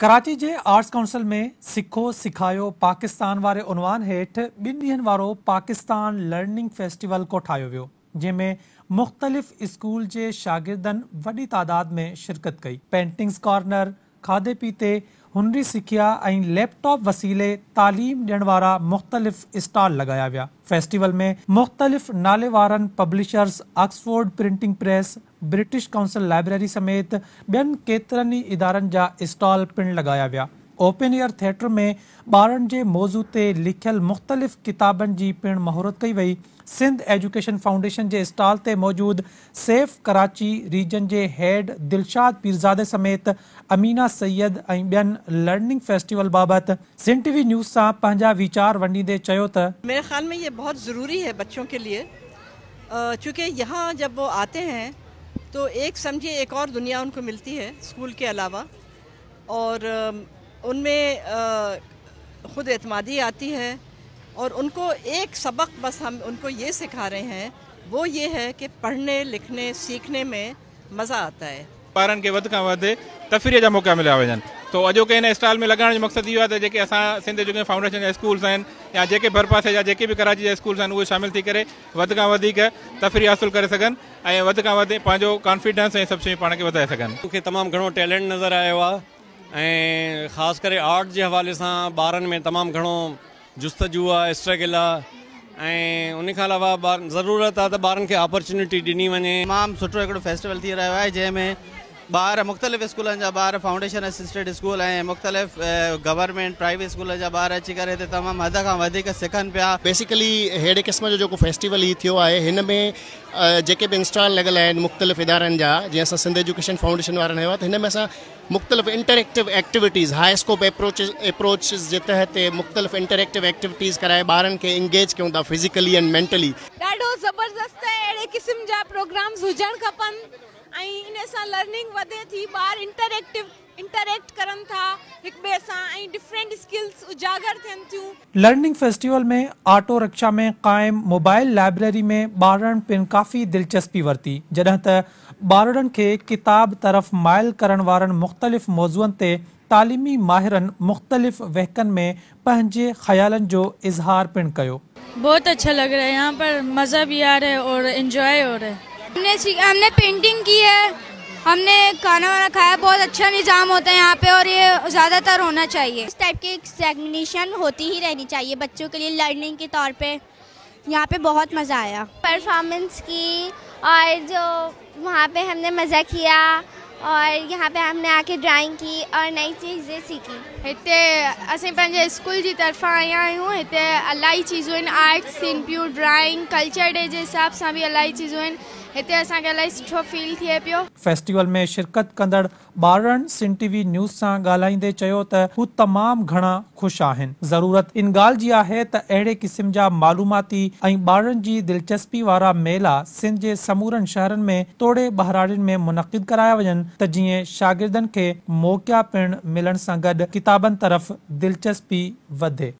कराची जे arts council में सिखो सिखायो पाकिस्तान वारे उनवान हेठि ॿिनि ॾींहंनि वारो पाकिस्तान लर्निंग फेस्टिवल को कोठायो वियो जंहिंमें मुख़्तलिफ़ स्कूल जे शागिर्दनि वॾी तादाद में शिरकत कई पेंटिंग्स कॉर्नर खाधे पीते हुनरी सिखिया ऐं लैपटॉप वसीले तालीम ॾियण वारा मुख़्तलिफ़ स्टॉल लॻाया विया फेस्टिवल में मुख़्तलिफ़ नाले वारनि publishers Oxford printing press British council library समेत ॿियनि केतिरनि ई इदारनि जा स्टॉल पिणु लॻाया विया ओपन एयर थिएटर में ॿारनि जे मौज़ू ते लिखियल मुख़्तलिफ़ किताबनि जी पिणु महूरत कई वई सिंध एजुकेशन फाउंडेशन जे स्टॉल ते मौजूदु सेफ कराची रीजन जे हेड दिलशाद पिरज़ादे समेत अमीना सैद ऐं ॿियनि लर्निंग फेस्टिवल बाबति सिन टी वी न्यूज़ सां पंहिंजा वीचार वञींदे चयो त मेरे ख़्याल में बहुत ज़रूरी आहे बचो के लिए चूंकी यां जबो आ तमझी हिकु और दुनिया उनखे मिलंदी आहे स्कूल और उनमें ख़ुद एतमादी आती है और उनको एक सबक बस हम उनको ये सिखा रहे हैं वो ये है कि पढ़ने लिखने सीखने में मज़ा आता है ॿारनि खे वधि खां वधि तफ़रीअ जा मौक़ा मिले वजन तो अॼोके इन स्टॉल में लॻाइण जो मकसद यो है त जेके सिंध एजुकेशन फाउंडेशन जा स्कूल्स आहिनि या जेके भरपासे जा जेके बि कराची जा स्कूल्स आहिनि उहे शामिलु थी करे वधि खां वधीक तफ़री हासिलु करे सघनि ऐं वधि खां वधि पंहिंजो कॉन्फिडेंस ऐं सभु शयूं पाण खे वधाए सघनि मूंखे तमामु घणो टैलेंट नज़र आयो आहे ऐं ख़ासि करे आर्ट जे हवाले सां ॿारनि में तमामु घणो जुस्तजू आहे स्ट्रगल आहे ऐं उनखां अलावा ज़रूरत आहे त ॿारनि खे अपॉर्चुनिटी ॾिनी वञे तमामु सुठो हिकिड़ो फेस्टिवल थी रहियो आहे जंहिंमें ॿार मुख़्तलिफ़ स्कूलनि जा फाउंडेशन असिस्टेड स्कूल ऐं मुख़्तलिफ़ गवर्नमेंट प्राइवेट स्कूल जा ॿार अची करे हद खां वधीक सिखनि बेसिकली अहिड़े क़िस्म जो जेको फेस्टिवल ही थो है हिन में जेके इंस्टॉल लॻियल मुख़्तलिफ़ इदार जा जीअं सिंध एजुकेशन फाउंडेशन वारनि आयो आहे त में असां मुख़्तलिफ़ interactive activities high scope approach approaches जे तहत मुख़्तलिफ़ इंटरेक्टिव एक्टिविटीज़ कराए ॿारनि इंगेज कयूं फिज़िकली एंड मेंटली ज़बरदस्त ऐं क़िस्म जा प्रोग्राम्स हुजणु खपनि ऐं इन सां लर्निंग वधे थी ॿार इंटरेक्टिव इंटरेक्ट करनि था हिक ॿिए सां डिफरेंट स्किल्स उजागर थियनि थियूं लर्निंग फेस्टिवल में ऑटो रिक्शा में क़ाइमु मोबाइल लाइब्रेरी में ॿारनि पिणु काफ़ी दिलचस्पी वरिती जॾहिं त ॿारनि खे किताब तरफ़ माइल करण वारनि मुख़्तलिफ़ मौज़ुअनि ते तालीमी माहिरनि मुख़्तलिफ़ वहकनि में पंहिंजे ख़्यालनि जो इज़हार पिणु कयो बहुत अच्छा लग रहा है यहाँ पर मज़ा भी आ रहा है और इन्जॉय हो रहा है हमने हमने पेंटिंग की है हमने खाना वाना खाया बहुत अच्छा निज़ाम होता है यहाँ पे और ये ज़्यादातर होना चाहिए इस टाइप की एग्जामिनेशन होती ही रहनी चाहिए बच्चों के लिए लर्निंग के तौर पे यहाँ पे बहुत मज़ा आया परफॉर्मेंस की और जो वहाँ पे हमने मज़ा किया और यहाँ पे हमने आके ड्राइंग की और नई चीज़ें सीखी इतने असें स्कूल की तरफ़ा आया हूँ इतने अलग चीज़ों आहिनि arts pure drawing culture day जे हिसाब से भी अलग चीज़ों हिते असांखे इलाही सुठो फील थिए पियो फेस्टिवल में शिरकत कंदड़ ॿारनि सिन टीवी न्यूज़ सां ॻाल्हाईंदे चयो त हू तमामु घणा ख़ुशि आहिनि ज़रूरत इन ॻाल्हि जी आहे त अहिड़े क़िस्म जा मालूमाती ऐं ॿारनि जी दिलचस्पी वारा मेला सिंध जे समूरनि शहरनि में तोड़े बहिराणियुनि में मुनक़िद कराया वञनि त जीअं शागिर्दनि खे मौकिया पिणु मिलण सां गॾु किताबनि तरफ़ दिलचस्पी वधे